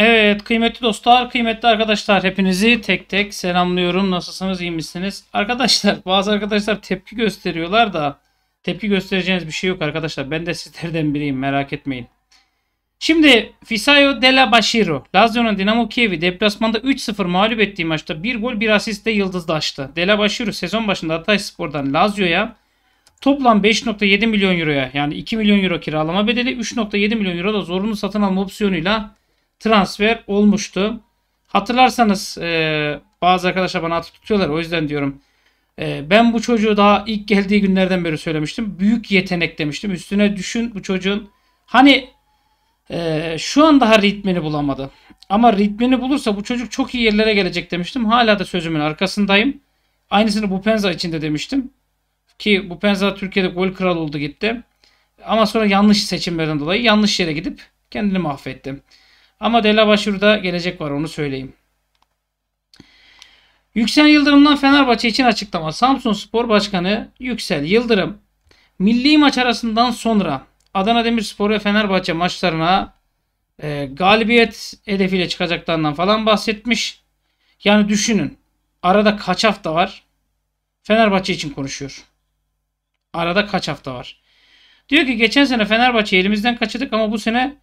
Evet kıymetli dostlar, kıymetli arkadaşlar hepinizi tek tek selamlıyorum. Nasılsınız, iyi misiniz? Arkadaşlar bazı arkadaşlar tepki gösteriyorlar da tepki göstereceğiniz bir şey yok arkadaşlar. Ben de sizlerden biriyim merak etmeyin. Şimdi Fisayo Della Bashiro, Lazio'nun Dinamo Kiev'i deplasmanda 3-0 mağlup ettiği maçta 1 gol 1 asistle yıldızlaştı. Della Bashiro sezon başında Hatay Spor'dan Lazio'ya toplam 5.7 milyon euroya yani 2 milyon euro kiralama bedeli 3.7 milyon euro da zorunlu satın alma opsiyonuyla transfer olmuştu. Hatırlarsanız e, bazı arkadaşlar bana atıp tutuyorlar. O yüzden diyorum. E, ben bu çocuğu daha ilk geldiği günlerden beri söylemiştim. Büyük yetenek demiştim. Üstüne düşün bu çocuğun. Hani e, şu an daha ritmini bulamadı. Ama ritmini bulursa bu çocuk çok iyi yerlere gelecek demiştim. Hala da sözümün arkasındayım. Aynısını bu Penza için de demiştim. Ki bu Penza Türkiye'de gol kralı oldu gitti. Ama sonra yanlış seçimlerden dolayı yanlış yere gidip kendini mahvettim. Ama dela Delabaşur'da gelecek var onu söyleyeyim. Yüksel Yıldırım'dan Fenerbahçe için açıklama. Samsun Spor Başkanı Yüksel Yıldırım milli maç arasından sonra Adana Demirspor ve Fenerbahçe maçlarına e, galibiyet hedefiyle çıkacaklarından falan bahsetmiş. Yani düşünün arada kaç hafta var? Fenerbahçe için konuşuyor. Arada kaç hafta var? Diyor ki geçen sene Fenerbahçe elimizden kaçırdık ama bu sene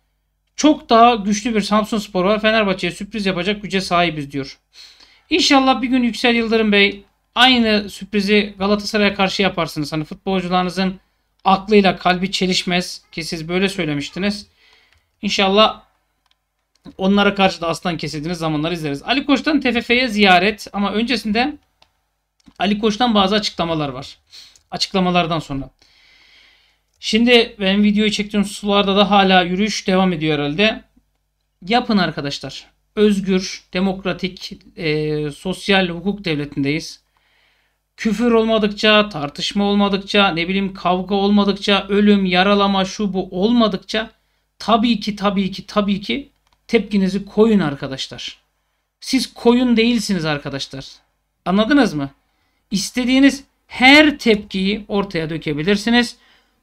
çok daha güçlü bir Samsun Spor ve Fenerbahçe'ye sürpriz yapacak güce sahibiz diyor. İnşallah bir gün Yüksel Yıldırım Bey aynı sürprizi Galatasaray'a karşı yaparsınız. Hani futbolcularınızın aklıyla kalbi çelişmez ki siz böyle söylemiştiniz. İnşallah onlara karşı da aslan kesildiğiniz zamanları izleriz. Ali Koç'tan TFF'ye ziyaret ama öncesinde Ali Koç'tan bazı açıklamalar var. Açıklamalardan sonra. Şimdi ben videoyu çektiğim sularda da hala yürüyüş devam ediyor herhalde. Yapın arkadaşlar. Özgür, demokratik, e, sosyal hukuk devletindeyiz. Küfür olmadıkça, tartışma olmadıkça, ne bileyim kavga olmadıkça, ölüm, yaralama şu bu olmadıkça tabii ki tabii ki tabii ki tepkinizi koyun arkadaşlar. Siz koyun değilsiniz arkadaşlar. Anladınız mı? İstediğiniz her tepkiyi ortaya dökebilirsiniz.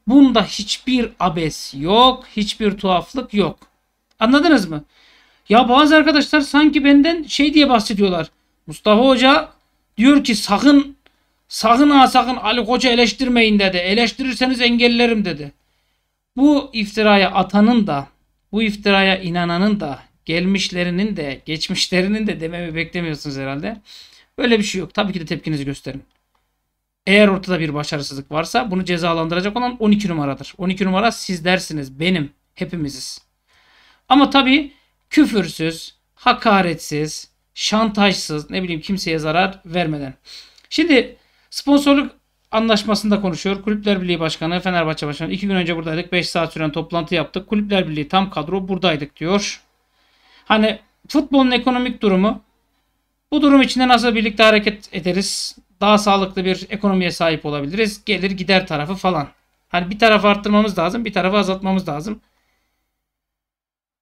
Bunda hiçbir abes yok, hiçbir tuhaflık yok. Anladınız mı? Ya bazı arkadaşlar sanki benden şey diye bahsediyorlar. Mustafa Hoca diyor ki sakın sakın ha sakın Ali Koç'u eleştirmeyin dedi. Eleştirirseniz engellerim dedi. Bu iftiraya atanın da bu iftiraya inananın da gelmişlerinin de geçmişlerinin de dememi beklemiyorsunuz herhalde. Böyle bir şey yok. Tabii ki de tepkinizi gösterin. Eğer ortada bir başarısızlık varsa bunu cezalandıracak olan 12 numaradır. 12 numara siz dersiniz, benim, hepimiziz. Ama tabii küfürsüz, hakaretsiz, şantajsız, ne bileyim kimseye zarar vermeden. Şimdi sponsorluk anlaşmasında konuşuyor. Kulüpler Birliği Başkanı, Fenerbahçe Başkanı. iki gün önce buradaydık. 5 saat süren toplantı yaptık. Kulüpler Birliği tam kadro buradaydık diyor. Hani futbolun ekonomik durumu bu durum içinde nasıl birlikte hareket ederiz? daha sağlıklı bir ekonomiye sahip olabiliriz. Gelir gider tarafı falan. Hani bir tarafı arttırmamız lazım, bir tarafı azaltmamız lazım.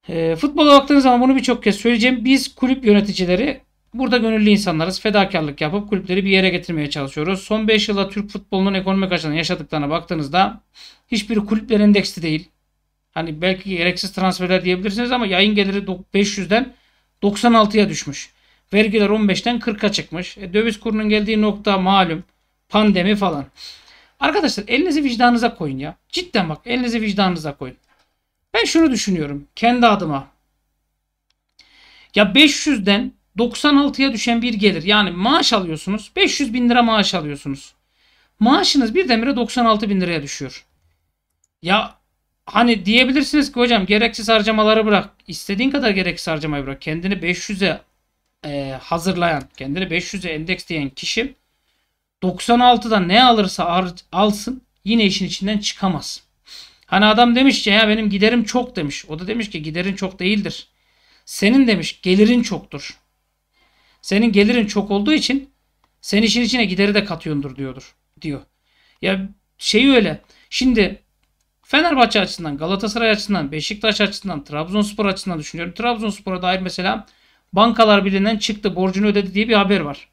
E, futbola baktığınız zaman bunu birçok kez söyleyeceğim. Biz kulüp yöneticileri burada gönüllü insanlarız. Fedakarlık yapıp kulüpleri bir yere getirmeye çalışıyoruz. Son 5 yılda Türk futbolunun ekonomik açıdan yaşadıklarına baktığınızda hiçbir kulüpler endeksli değil. Hani belki gereksiz transferler diyebilirsiniz ama yayın geliri 500'den 96'ya düşmüş. Vergiler 15'ten 40'a çıkmış. E, döviz kurunun geldiği nokta malum. Pandemi falan. Arkadaşlar elinizi vicdanınıza koyun ya. Cidden bak elinizi vicdanınıza koyun. Ben şunu düşünüyorum kendi adıma. Ya 500'den 96'ya düşen bir gelir. Yani maaş alıyorsunuz. 500 bin lira maaş alıyorsunuz. Maaşınız birdenbire 96 bin liraya düşüyor. Ya hani diyebilirsiniz ki hocam gereksiz harcamaları bırak. İstediğin kadar gereksiz harcamayı bırak. Kendini 500'e e, hazırlayan, kendini 500'e endeksleyen kişi 96'da ne alırsa alsın yine işin içinden çıkamaz. Hani adam demiş ki ya benim giderim çok demiş. O da demiş ki giderin çok değildir. Senin demiş gelirin çoktur. Senin gelirin çok olduğu için sen işin içine gideri de katıyordur diyordur diyor. Ya şey öyle. Şimdi Fenerbahçe açısından, Galatasaray açısından, Beşiktaş açısından, Trabzonspor açısından düşünüyorum. Trabzonspor'a dair mesela Bankalar Birliği'nden çıktı, borcunu ödedi diye bir haber var.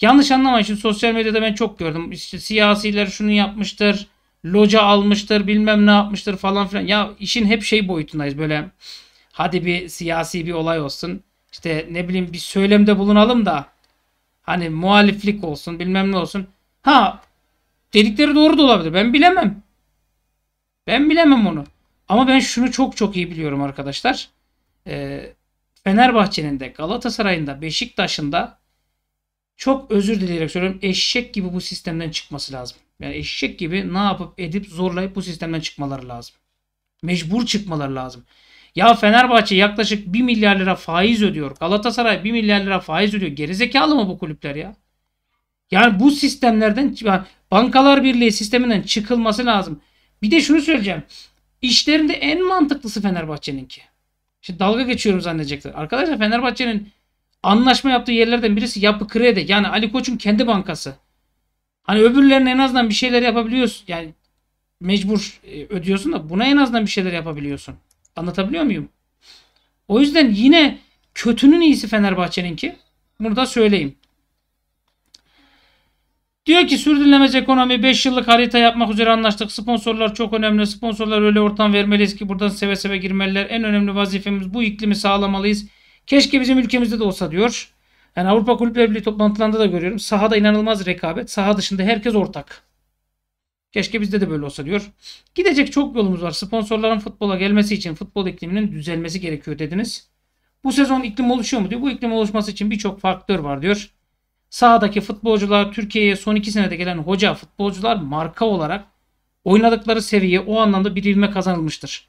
Yanlış anlamayın şimdi sosyal medyada ben çok gördüm. İşte siyasiler şunu yapmıştır, loca almıştır, bilmem ne yapmıştır falan filan. Ya işin hep şey boyutundayız böyle. Hadi bir siyasi bir olay olsun. İşte ne bileyim bir söylemde bulunalım da hani muhaliflik olsun, bilmem ne olsun. Ha dedikleri doğru da olabilir. Ben bilemem. Ben bilemem onu. Ama ben şunu çok çok iyi biliyorum arkadaşlar. Ee, Fenerbahçe'nin de Galatasaray'ın da Beşiktaş'ın da çok özür dileyerek söylüyorum eşek gibi bu sistemden çıkması lazım. Yani eşek gibi ne yapıp edip zorlayıp bu sistemden çıkmaları lazım. Mecbur çıkmaları lazım. Ya Fenerbahçe yaklaşık 1 milyar lira faiz ödüyor. Galatasaray 1 milyar lira faiz ödüyor. Gerizekalı mı bu kulüpler ya? Yani bu sistemlerden yani bankalar birliği sisteminden çıkılması lazım. Bir de şunu söyleyeceğim. İşlerinde en mantıklısı Fenerbahçe'ninki. Şimdi dalga geçiyorum zannedecekler. Arkadaşlar Fenerbahçe'nin anlaşma yaptığı yerlerden birisi Yapı Kredi. Yani Ali Koç'un kendi bankası. Hani öbürlerine en azından bir şeyler yapabiliyorsun. Yani mecbur e, ödüyorsun da buna en azından bir şeyler yapabiliyorsun. Anlatabiliyor muyum? O yüzden yine kötünün iyisi Fenerbahçe'ninki. Bunu da söyleyeyim. Diyor ki sürdürülemez ekonomi 5 yıllık harita yapmak üzere anlaştık. Sponsorlar çok önemli. Sponsorlar öyle ortam vermeliyiz ki buradan seve seve girmeliler. En önemli vazifemiz bu iklimi sağlamalıyız. Keşke bizim ülkemizde de olsa diyor. Yani Avrupa Kulüpler Birliği toplantılarında da görüyorum. Sahada inanılmaz rekabet. Saha dışında herkes ortak. Keşke bizde de böyle olsa diyor. Gidecek çok yolumuz var. Sponsorların futbola gelmesi için futbol ikliminin düzelmesi gerekiyor dediniz. Bu sezon iklim oluşuyor mu diyor. Bu iklim oluşması için birçok faktör var diyor. Sağdaki futbolcular Türkiye'ye son iki senede gelen hoca futbolcular marka olarak oynadıkları seviye o anlamda bir ivme kazanılmıştır.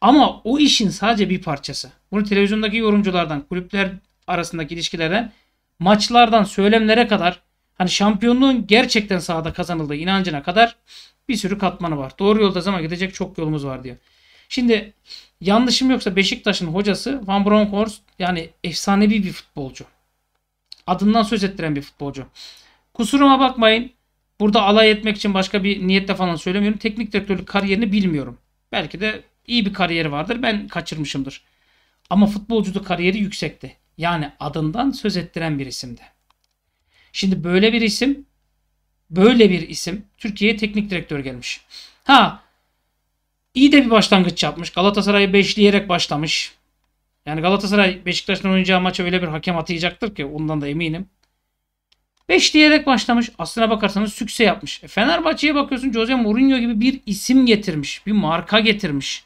Ama o işin sadece bir parçası. Bunu televizyondaki yorumculardan, kulüpler arasındaki ilişkilerden, maçlardan söylemlere kadar hani şampiyonluğun gerçekten sahada kazanıldığı inancına kadar bir sürü katmanı var. Doğru yolda zaman gidecek çok yolumuz var diyor. Şimdi yanlışım yoksa Beşiktaş'ın hocası Van Bronckhorst yani efsanevi bir futbolcu adından söz ettiren bir futbolcu. Kusuruma bakmayın. Burada alay etmek için başka bir niyetle falan söylemiyorum. Teknik direktörlük kariyerini bilmiyorum. Belki de iyi bir kariyeri vardır. Ben kaçırmışımdır. Ama futbolculuk kariyeri yüksekti. Yani adından söz ettiren bir isimdi. Şimdi böyle bir isim, böyle bir isim Türkiye'ye teknik direktör gelmiş. Ha, iyi de bir başlangıç yapmış. Galatasaray'ı beşleyerek başlamış. Yani Galatasaray Beşiktaş'tan oynayacağı maça öyle bir hakem atayacaktır ki ondan da eminim. 5 diyerek başlamış. Aslına bakarsanız sükse yapmış. E Fenerbahçe'ye bakıyorsun Jose Mourinho gibi bir isim getirmiş. Bir marka getirmiş.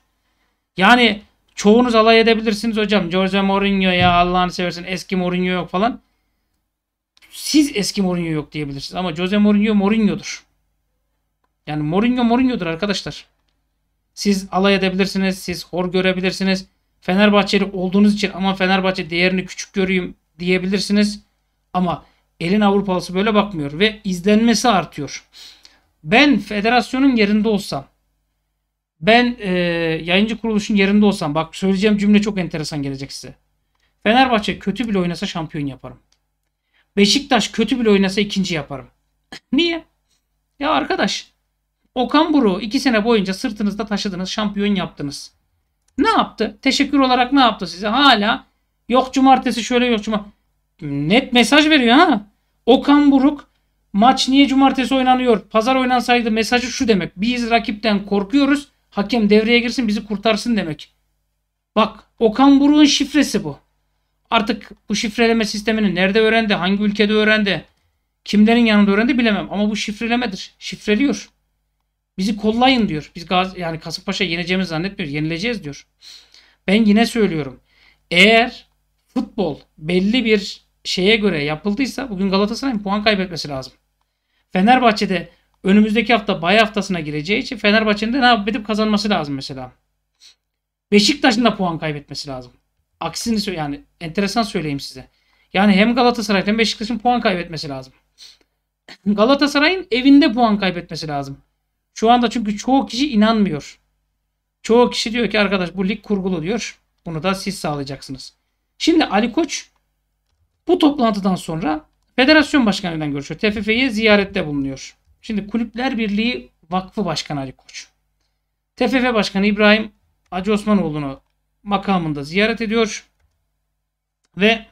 Yani çoğunuz alay edebilirsiniz hocam. Jose Mourinho ya Allah'ını seversen eski Mourinho yok falan. Siz eski Mourinho yok diyebilirsiniz. Ama Jose Mourinho Mourinho'dur. Yani Mourinho Mourinho'dur arkadaşlar. Siz alay edebilirsiniz. Siz hor görebilirsiniz. Fenerbahçeli olduğunuz için ama Fenerbahçe değerini küçük göreyim diyebilirsiniz. Ama elin Avrupalısı böyle bakmıyor ve izlenmesi artıyor. Ben federasyonun yerinde olsam ben e, yayıncı kuruluşun yerinde olsam bak söyleyeceğim cümle çok enteresan gelecek size. Fenerbahçe kötü bile oynasa şampiyon yaparım. Beşiktaş kötü bile oynasa ikinci yaparım. Niye? Ya arkadaş Okan Buru iki sene boyunca sırtınızda taşıdınız şampiyon yaptınız. Ne yaptı? Teşekkür olarak ne yaptı size? Hala yok cumartesi şöyle yok cumartesi. Net mesaj veriyor ha. Okan Buruk maç niye cumartesi oynanıyor? Pazar oynansaydı mesajı şu demek. Biz rakipten korkuyoruz. Hakem devreye girsin bizi kurtarsın demek. Bak Okan Buruk'un şifresi bu. Artık bu şifreleme sistemini nerede öğrendi? Hangi ülkede öğrendi? Kimlerin yanında öğrendi bilemem. Ama bu şifrelemedir. Şifreliyor. Bizi kollayın diyor. Biz Gaz yani Kasımpaşa yeneceğimizi zannetmiyor. Yenileceğiz diyor. Ben yine söylüyorum. Eğer futbol belli bir şeye göre yapıldıysa bugün Galatasaray'ın puan kaybetmesi lazım. Fenerbahçe'de önümüzdeki hafta bay haftasına gireceği için Fenerbahçe'nin de ne yapıp edip kazanması lazım mesela. Beşiktaş'ın da puan kaybetmesi lazım. Aksini yani enteresan söyleyeyim size. Yani hem hem Beşiktaş'ın puan kaybetmesi lazım. Galatasaray'ın evinde puan kaybetmesi lazım. Şu anda çünkü çoğu kişi inanmıyor. Çoğu kişi diyor ki arkadaş bu lig kurgulu diyor. Bunu da siz sağlayacaksınız. Şimdi Ali Koç bu toplantıdan sonra federasyon başkanıyla görüşüyor. TFF'ye ziyarette bulunuyor. Şimdi Kulüpler Birliği Vakfı Başkanı Ali Koç. TFF Başkanı İbrahim Hacı Osmanoğlu'nu makamında ziyaret ediyor. Ve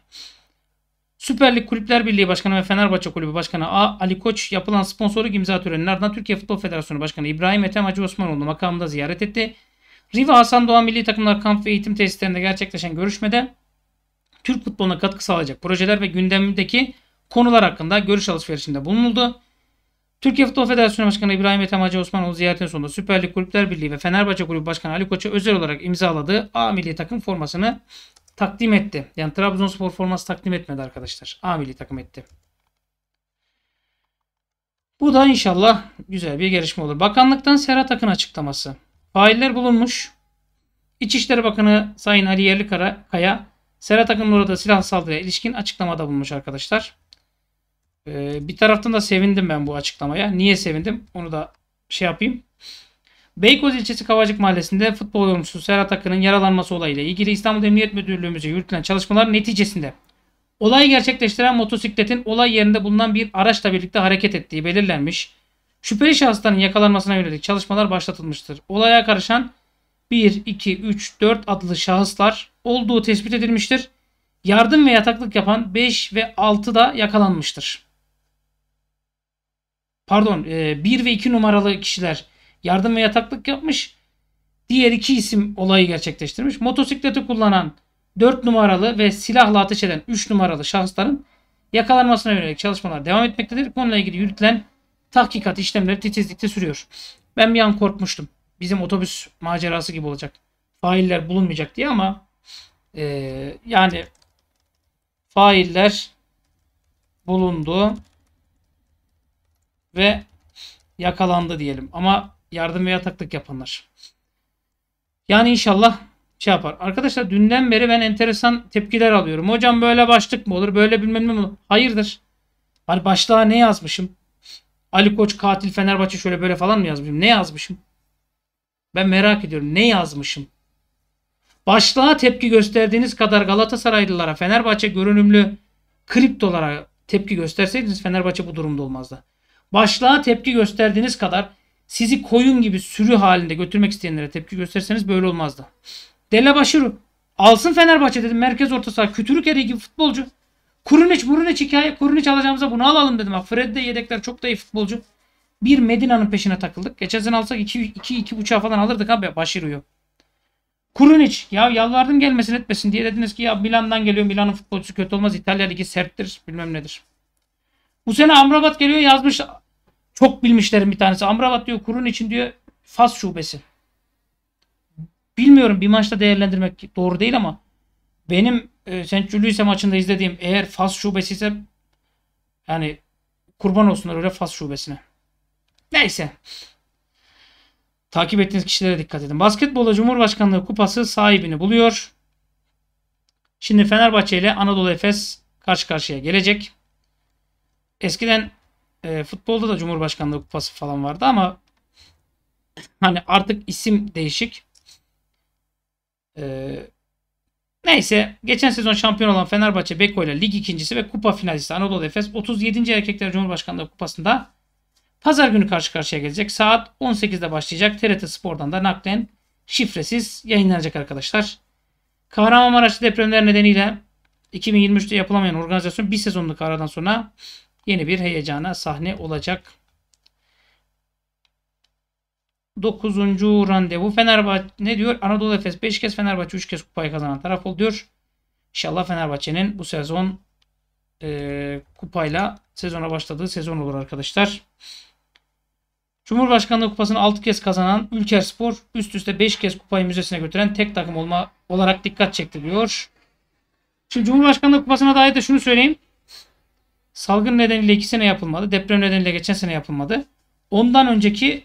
Süper Lig Kulüpler Birliği Başkanı ve Fenerbahçe Kulübü Başkanı A. Ali Koç yapılan sponsorluk imza töreninin ardından Türkiye Futbol Federasyonu Başkanı İbrahim Ethem Hacı Osmanoğlu makamında ziyaret etti. Riva Hasan Doğan Milli Takımlar Kamp ve Eğitim Tesislerinde gerçekleşen görüşmede Türk futboluna katkı sağlayacak projeler ve gündemdeki konular hakkında görüş alışverişinde bulunuldu. Türkiye Futbol Federasyonu Başkanı İbrahim Ethem Hacı Osmanoğlu ziyaretin sonunda Süper Lig Kulüpler Birliği ve Fenerbahçe Kulübü Başkanı Ali Koç'a özel olarak imzaladığı A milli takım formasını takdim etti. Yani Trabzonspor forması takdim etmedi arkadaşlar. A milli takım etti. Bu da inşallah güzel bir gelişme olur. Bakanlıktan Serhat Akın açıklaması. Failler bulunmuş. İçişleri Bakanı Sayın Ali Yerlikaya Serhat Akın'ın orada silah saldırıya ilişkin açıklamada bulunmuş arkadaşlar. Ee, bir taraftan da sevindim ben bu açıklamaya. Niye sevindim? Onu da şey yapayım. Beykoz ilçesi Kavacık Mahallesi'nde futbol oyuncusu Serhat Akın'ın yaralanması olayıyla ilgili İstanbul Emniyet Müdürlüğümüzce yürütülen çalışmalar neticesinde olay gerçekleştiren motosikletin olay yerinde bulunan bir araçla birlikte hareket ettiği belirlenmiş. Şüpheli şahısların yakalanmasına yönelik çalışmalar başlatılmıştır. Olaya karışan 1, 2, 3, 4 adlı şahıslar olduğu tespit edilmiştir. Yardım ve yataklık yapan 5 ve 6 da yakalanmıştır. Pardon 1 e, ve 2 numaralı kişiler yardım ve yataklık yapmış. Diğer iki isim olayı gerçekleştirmiş. Motosikleti kullanan 4 numaralı ve silahla ateş eden 3 numaralı şahısların yakalanmasına yönelik çalışmalar devam etmektedir. Konuyla ilgili yürütülen tahkikat işlemleri titizlikte sürüyor. Ben bir an korkmuştum. Bizim otobüs macerası gibi olacak. Failler bulunmayacak diye ama e, yani failler bulundu ve yakalandı diyelim. Ama yardım ve yataklık yapanlar. Yani inşallah şey yapar. Arkadaşlar dünden beri ben enteresan tepkiler alıyorum. Hocam böyle başlık mı olur? Böyle bilmem ne mi olur? Hayırdır? Hani başlığa ne yazmışım? Ali Koç katil Fenerbahçe şöyle böyle falan mı yazmışım? Ne yazmışım? Ben merak ediyorum. Ne yazmışım? Başlığa tepki gösterdiğiniz kadar Galatasaraylılara, Fenerbahçe görünümlü kriptolara tepki gösterseydiniz Fenerbahçe bu durumda olmazdı. Başlığa tepki gösterdiğiniz kadar sizi koyun gibi sürü halinde götürmek isteyenlere tepki gösterseniz böyle olmazdı. Della Başiru. Alsın Fenerbahçe dedim. Merkez orta saha. Kütürük eri gibi futbolcu. Kurunic, Murunic hikaye. Kurunic alacağımıza bunu alalım dedim. Fred de yedekler çok da iyi futbolcu. Bir Medina'nın peşine takıldık. Geçen sene alsak 2-2,5'a falan alırdık abi Başiru'yu. Kurunic. Ya yalvardım gelmesin etmesin diye dediniz ki ya Milan'dan geliyor. Milan'ın futbolcusu kötü olmaz. İtalya Ligi serttir. Bilmem nedir. Bu sene Amrabat geliyor yazmış çok bilmişlerin bir tanesi. Amrabat diyor kurun için diyor Fas şubesi. Bilmiyorum bir maçta değerlendirmek doğru değil ama benim e, St. Julius'e maçında izlediğim eğer Fas şubesi ise yani kurban olsunlar öyle Fas şubesine. Neyse. Takip ettiğiniz kişilere dikkat edin. Basketbolda Cumhurbaşkanlığı kupası sahibini buluyor. Şimdi Fenerbahçe ile Anadolu Efes karşı karşıya gelecek. Eskiden e, futbolda da Cumhurbaşkanlığı kupası falan vardı ama hani artık isim değişik. E, neyse geçen sezon şampiyon olan Fenerbahçe Beko ile lig ikincisi ve kupa finalisti Anadolu Efes 37. Erkekler Cumhurbaşkanlığı kupasında pazar günü karşı karşıya gelecek. Saat 18'de başlayacak. TRT Spor'dan da naklen şifresiz yayınlanacak arkadaşlar. Kahramanmaraş depremler nedeniyle 2023'te yapılamayan organizasyon bir sezonluk aradan sonra yeni bir heyecana sahne olacak. 9. randevu Fenerbahçe ne diyor? Anadolu Efes 5 kez Fenerbahçe 3 kez kupayı kazanan taraf oluyor. İnşallah Fenerbahçe'nin bu sezon e, kupayla sezona başladığı sezon olur arkadaşlar. Cumhurbaşkanlığı kupasını 6 kez kazanan Ülker Spor üst üste 5 kez kupayı müzesine götüren tek takım olma olarak dikkat çekti diyor. Şimdi Cumhurbaşkanlığı kupasına dair de şunu söyleyeyim. Salgın nedeniyle iki sene yapılmadı. Deprem nedeniyle geçen sene yapılmadı. Ondan önceki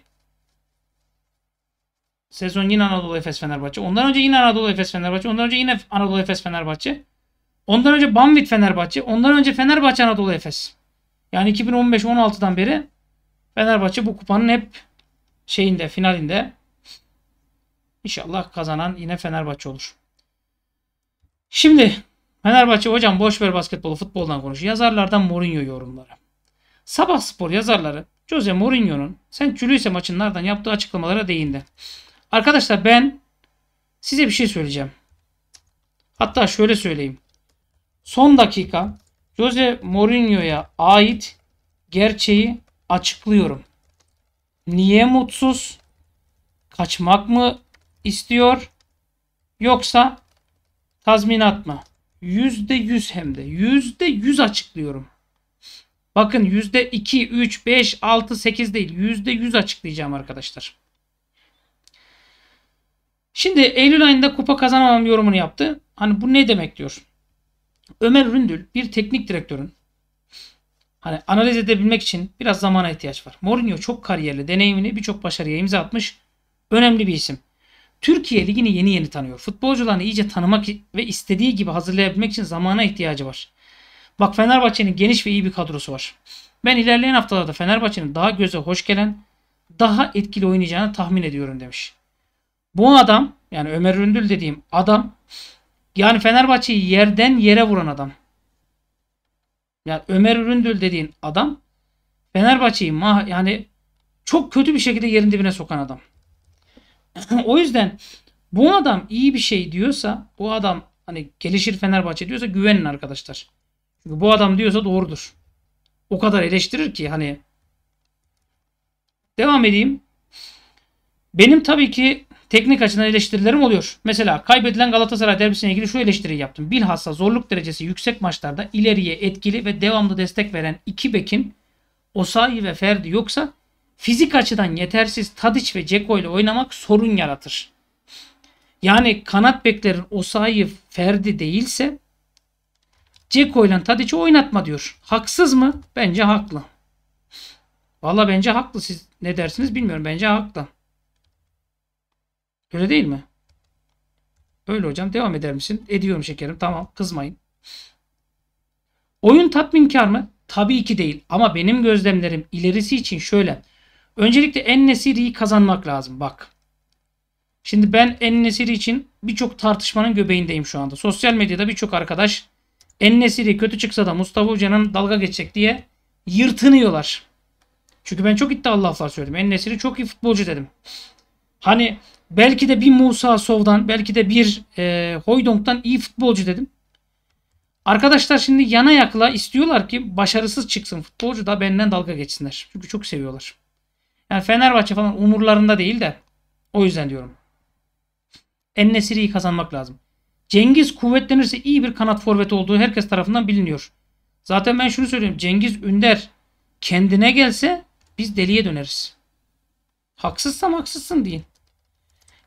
sezon yine Anadolu Efes Fenerbahçe. Ondan önce yine Anadolu Efes Fenerbahçe. Ondan önce yine Anadolu Efes Fenerbahçe. Ondan önce Banvit Fenerbahçe. Ondan önce Fenerbahçe Anadolu Efes. Yani 2015-16'dan beri Fenerbahçe bu kupanın hep şeyinde finalinde İnşallah kazanan yine Fenerbahçe olur. Şimdi Fenerbahçe hocam boşver basketbolu futboldan konuş. Yazarlardan Mourinho yorumları. Sabah spor yazarları Jose Mourinho'nun sen Julius'e maçınlardan yaptığı açıklamalara değindi. Arkadaşlar ben size bir şey söyleyeceğim. Hatta şöyle söyleyeyim. Son dakika Jose Mourinho'ya ait gerçeği açıklıyorum. Niye mutsuz? Kaçmak mı istiyor? Yoksa tazminat mı? Yüzde yüz hem de. Yüzde yüz açıklıyorum. Bakın yüzde iki, üç, beş, altı, sekiz değil. Yüzde yüz açıklayacağım arkadaşlar. Şimdi Eylül ayında kupa kazanamam yorumunu yaptı. Hani bu ne demek diyor. Ömer Ründül bir teknik direktörün hani analiz edebilmek için biraz zamana ihtiyaç var. Mourinho çok kariyerli, deneyimli birçok başarıya imza atmış. Önemli bir isim. Türkiye Ligi'ni yeni yeni tanıyor. Futbolcularını iyice tanımak ve istediği gibi hazırlayabilmek için zamana ihtiyacı var. Bak Fenerbahçe'nin geniş ve iyi bir kadrosu var. Ben ilerleyen haftalarda Fenerbahçe'nin daha göze hoş gelen, daha etkili oynayacağını tahmin ediyorum demiş. Bu adam yani Ömer Ründül dediğim adam yani Fenerbahçe'yi yerden yere vuran adam. Yani Ömer Ründül dediğin adam Fenerbahçe'yi yani çok kötü bir şekilde yerin dibine sokan adam. o yüzden bu adam iyi bir şey diyorsa bu adam hani gelişir Fenerbahçe diyorsa güvenin arkadaşlar. Çünkü bu adam diyorsa doğrudur. O kadar eleştirir ki hani devam edeyim. Benim tabii ki teknik açıdan eleştirilerim oluyor. Mesela kaybedilen Galatasaray derbisine ilgili şu eleştiriyi yaptım. Bilhassa zorluk derecesi yüksek maçlarda ileriye etkili ve devamlı destek veren iki bekin Osayi ve Ferdi yoksa Fizik açıdan yetersiz Tadic ve Ceko ile oynamak sorun yaratır. Yani kanat beklerin Osayi Ferdi değilse Ceko ile Tadic'i oynatma diyor. Haksız mı? Bence haklı. Valla bence haklı. Siz ne dersiniz bilmiyorum. Bence haklı. Öyle değil mi? Öyle hocam. Devam eder misin? Ediyorum şekerim. Tamam. Kızmayın. Oyun tatminkar mı? Tabii ki değil. Ama benim gözlemlerim ilerisi için şöyle. Öncelikle Ennesiri'yi kazanmak lazım. Bak. Şimdi ben nesiri için birçok tartışmanın göbeğindeyim şu anda. Sosyal medyada birçok arkadaş nesiri kötü çıksa da Mustafa Hoca'nın dalga geçecek diye yırtınıyorlar. Çünkü ben çok iddialı laflar söyledim. nesiri çok iyi futbolcu dedim. Hani belki de bir Musa Sov'dan belki de bir e, Hoydong'dan iyi futbolcu dedim. Arkadaşlar şimdi yana yakla istiyorlar ki başarısız çıksın futbolcu da benden dalga geçsinler. Çünkü çok seviyorlar. Yani Fenerbahçe falan umurlarında değil de o yüzden diyorum. Ennesiri'yi kazanmak lazım. Cengiz kuvvetlenirse iyi bir kanat forveti olduğu herkes tarafından biliniyor. Zaten ben şunu söylüyorum. Cengiz Ünder kendine gelse biz deliye döneriz. Haksızsam haksızsın deyin.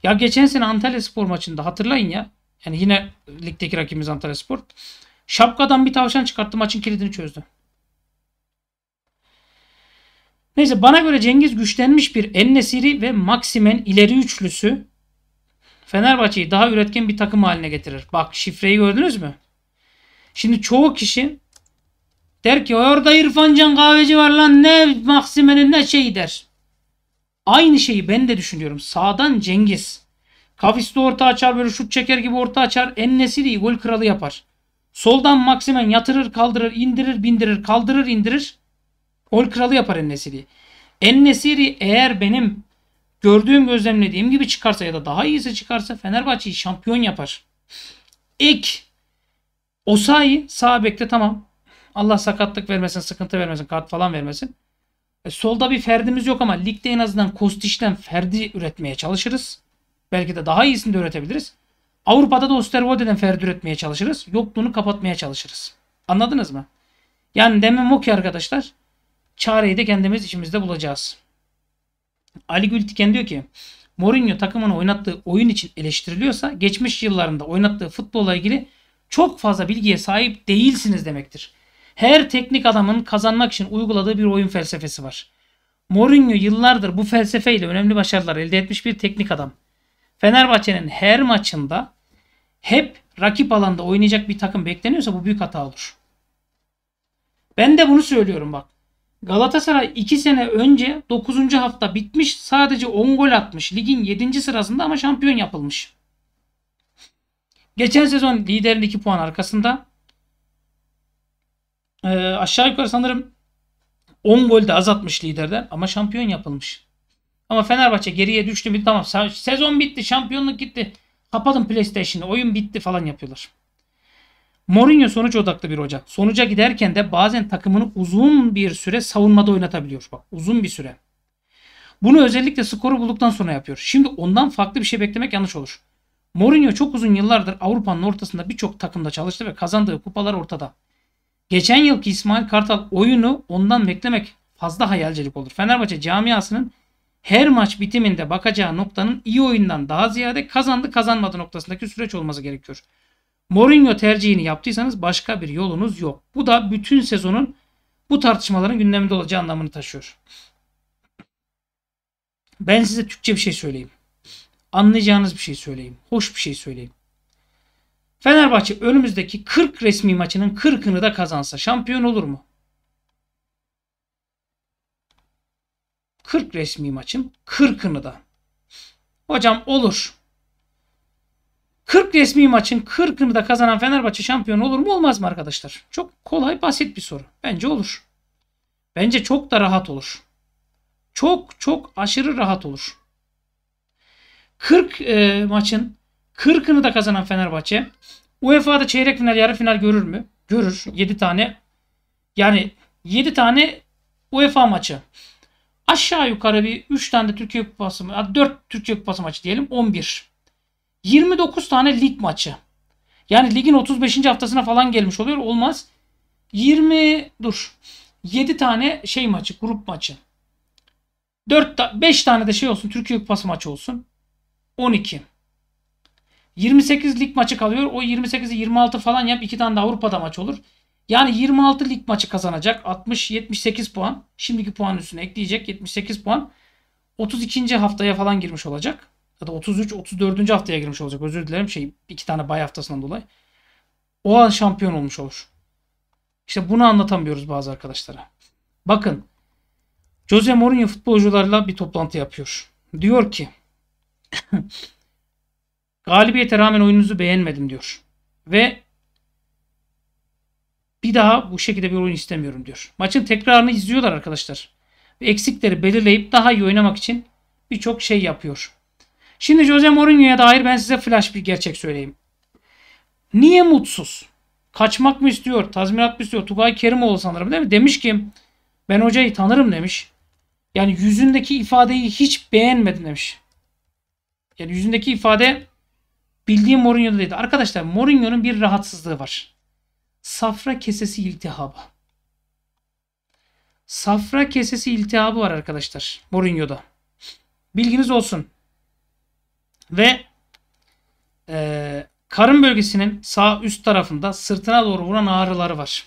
Ya geçen sene Antalya Spor maçında hatırlayın ya. Yani yine ligdeki rakibimiz Antalya Spor. Şapkadan bir tavşan çıkarttı maçın kilidini çözdü. Neyse bana göre Cengiz güçlenmiş bir Ennesiri ve Maximen ileri üçlüsü Fenerbahçe'yi daha üretken bir takım haline getirir. Bak şifreyi gördünüz mü? Şimdi çoğu kişi der ki orada İrfan Can Kahveci var lan ne Maksimen'in ne şeyi der. Aynı şeyi ben de düşünüyorum. Sağdan Cengiz. Kafiste orta açar böyle şut çeker gibi orta açar. Ennesiri'yi gol kralı yapar. Soldan Maksimen yatırır kaldırır indirir bindirir kaldırır indirir. Gol kralı yapar Ennesiri. Ennesiri eğer benim gördüğüm gözlemlediğim gibi çıkarsa ya da daha iyisi çıkarsa Fenerbahçe'yi şampiyon yapar. Ek Osayi sağ bekte tamam. Allah sakatlık vermesin, sıkıntı vermesin, kart falan vermesin. E, solda bir Ferdi'miz yok ama ligde en azından Kostiç'ten Ferdi üretmeye çalışırız. Belki de daha iyisini de üretebiliriz. Avrupa'da da Osterwolde'den Ferdi üretmeye çalışırız. Yokluğunu kapatmaya çalışırız. Anladınız mı? Yani demem o ki arkadaşlar Çareyi de kendimiz içimizde bulacağız. Ali Gültiken diyor ki Mourinho takımını oynattığı oyun için eleştiriliyorsa geçmiş yıllarında oynattığı futbolla ilgili çok fazla bilgiye sahip değilsiniz demektir. Her teknik adamın kazanmak için uyguladığı bir oyun felsefesi var. Mourinho yıllardır bu felsefeyle önemli başarılar elde etmiş bir teknik adam. Fenerbahçe'nin her maçında hep rakip alanda oynayacak bir takım bekleniyorsa bu büyük hata olur. Ben de bunu söylüyorum bak. Galatasaray 2 sene önce 9. hafta bitmiş. Sadece 10 gol atmış. Ligin 7. sırasında ama şampiyon yapılmış. Geçen sezon liderin 2 puan arkasında. Ee, aşağı yukarı sanırım 10 gol de az atmış liderden ama şampiyon yapılmış. Ama Fenerbahçe geriye düştü mü tamam sezon bitti şampiyonluk gitti. Kapatın PlayStation'ı oyun bitti falan yapıyorlar. Mourinho sonuç odaklı bir hoca. Sonuca giderken de bazen takımını uzun bir süre savunmada oynatabiliyor. Bak uzun bir süre. Bunu özellikle skoru bulduktan sonra yapıyor. Şimdi ondan farklı bir şey beklemek yanlış olur. Mourinho çok uzun yıllardır Avrupa'nın ortasında birçok takımda çalıştı ve kazandığı kupalar ortada. Geçen yılki İsmail Kartal oyunu ondan beklemek fazla hayalcilik olur. Fenerbahçe camiasının her maç bitiminde bakacağı noktanın iyi oyundan daha ziyade kazandı kazanmadı noktasındaki süreç olması gerekiyor. Mourinho tercihini yaptıysanız başka bir yolunuz yok. Bu da bütün sezonun bu tartışmaların gündeminde olacağı anlamını taşıyor. Ben size Türkçe bir şey söyleyeyim. Anlayacağınız bir şey söyleyeyim. Hoş bir şey söyleyeyim. Fenerbahçe önümüzdeki 40 resmi maçının 40'ını da kazansa şampiyon olur mu? 40 resmi maçın 40'ını da. Hocam olur. 40 resmi maçın 40'ını da kazanan Fenerbahçe şampiyon olur mu olmaz mı arkadaşlar? Çok kolay basit bir soru. Bence olur. Bence çok da rahat olur. Çok çok aşırı rahat olur. 40 e, maçın 40'ını da kazanan Fenerbahçe UEFA'da çeyrek final, yarı final görür mü? Görür. 7 tane. Yani 7 tane UEFA maçı. Aşağı yukarı bir 3 tane de Türkiye Kupası, 4 Türkiye Kupası maçı diyelim. 11. 29 tane lig maçı. Yani ligin 35. haftasına falan gelmiş oluyor. Olmaz. 20 dur. 7 tane şey maçı, grup maçı. 4 ta, 5 tane de şey olsun. Türkiye Kupası maçı olsun. 12. 28 lig maçı kalıyor. O 28'i 26 falan yap. 2 tane de Avrupa'da maç olur. Yani 26 lig maçı kazanacak. 60-78 puan. Şimdiki puan üstüne ekleyecek. 78 puan. 32. haftaya falan girmiş olacak ya da 33 34. haftaya girmiş olacak. Özür dilerim. Şey iki tane bay haftasından dolayı. O an şampiyon olmuş olur. İşte bunu anlatamıyoruz bazı arkadaşlara. Bakın Jose Mourinho futbolcularla bir toplantı yapıyor. Diyor ki galibiyete rağmen oyununuzu beğenmedim diyor. Ve bir daha bu şekilde bir oyun istemiyorum diyor. Maçın tekrarını izliyorlar arkadaşlar. Ve eksikleri belirleyip daha iyi oynamak için birçok şey yapıyor. Şimdi Jose Mourinho'ya dair ben size flash bir gerçek söyleyeyim. Niye mutsuz? Kaçmak mı istiyor? Tazminat mı istiyor? Tugay Kerimoğlu sanırım değil mi? Demiş ki ben hocayı tanırım demiş. Yani yüzündeki ifadeyi hiç beğenmedim demiş. Yani yüzündeki ifade bildiğim Mourinho'da değildi. Arkadaşlar Mourinho'nun bir rahatsızlığı var. Safra kesesi iltihabı. Safra kesesi iltihabı var arkadaşlar Mourinho'da. Bilginiz olsun. Ve e, karın bölgesinin sağ üst tarafında sırtına doğru vuran ağrıları var.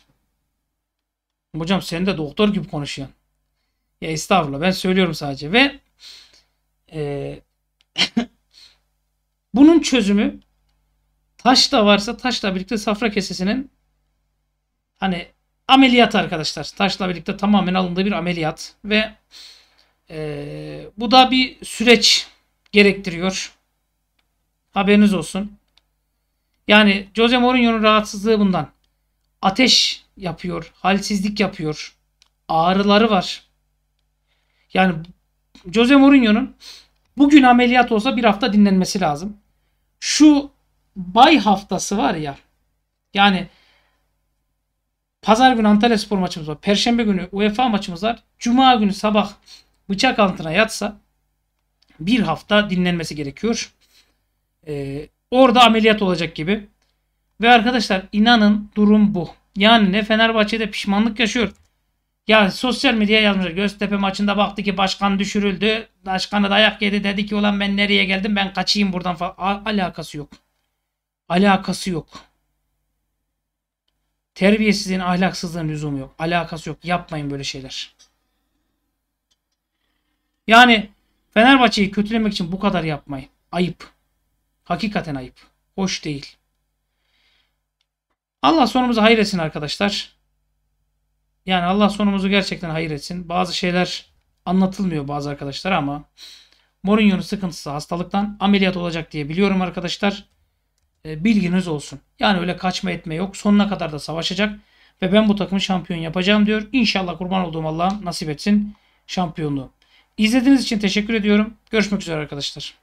Hocam sen de doktor gibi konuşuyorsun. Ya estağfurullah ben söylüyorum sadece. Ve e, bunun çözümü taş da varsa taşla birlikte safra kesesinin hani ameliyat arkadaşlar. Taşla birlikte tamamen alındığı bir ameliyat ve e, bu da bir süreç gerektiriyor. Haberiniz olsun. Yani Jose Mourinho'nun rahatsızlığı bundan. Ateş yapıyor, halsizlik yapıyor. Ağrıları var. Yani Jose Mourinho'nun bugün ameliyat olsa bir hafta dinlenmesi lazım. Şu bay haftası var ya. Yani pazar günü Antalya Spor maçımız var. Perşembe günü UEFA maçımız var. Cuma günü sabah bıçak altına yatsa bir hafta dinlenmesi gerekiyor. Ee, orada ameliyat olacak gibi. Ve arkadaşlar inanın durum bu. Yani ne Fenerbahçe'de pişmanlık yaşıyor. Ya sosyal medya yazmışlar. Göztepe maçında baktı ki başkan düşürüldü. Başkanı dayak yedi. Dedi ki ulan ben nereye geldim ben kaçayım buradan falan. alakası yok. Alakası yok. Terbiyesizliğin ahlaksızlığın lüzumu yok. Alakası yok. Yapmayın böyle şeyler. Yani Fenerbahçe'yi kötülemek için bu kadar yapmayın. Ayıp. Hakikaten ayıp. Hoş değil. Allah sonumuzu hayır etsin arkadaşlar. Yani Allah sonumuzu gerçekten hayır etsin. Bazı şeyler anlatılmıyor bazı arkadaşlar ama Mourinho'nun sıkıntısı hastalıktan ameliyat olacak diye biliyorum arkadaşlar. E, bilginiz olsun. Yani öyle kaçma etme yok. Sonuna kadar da savaşacak. Ve ben bu takımı şampiyon yapacağım diyor. İnşallah kurban olduğum Allah nasip etsin şampiyonluğu. İzlediğiniz için teşekkür ediyorum. Görüşmek üzere arkadaşlar.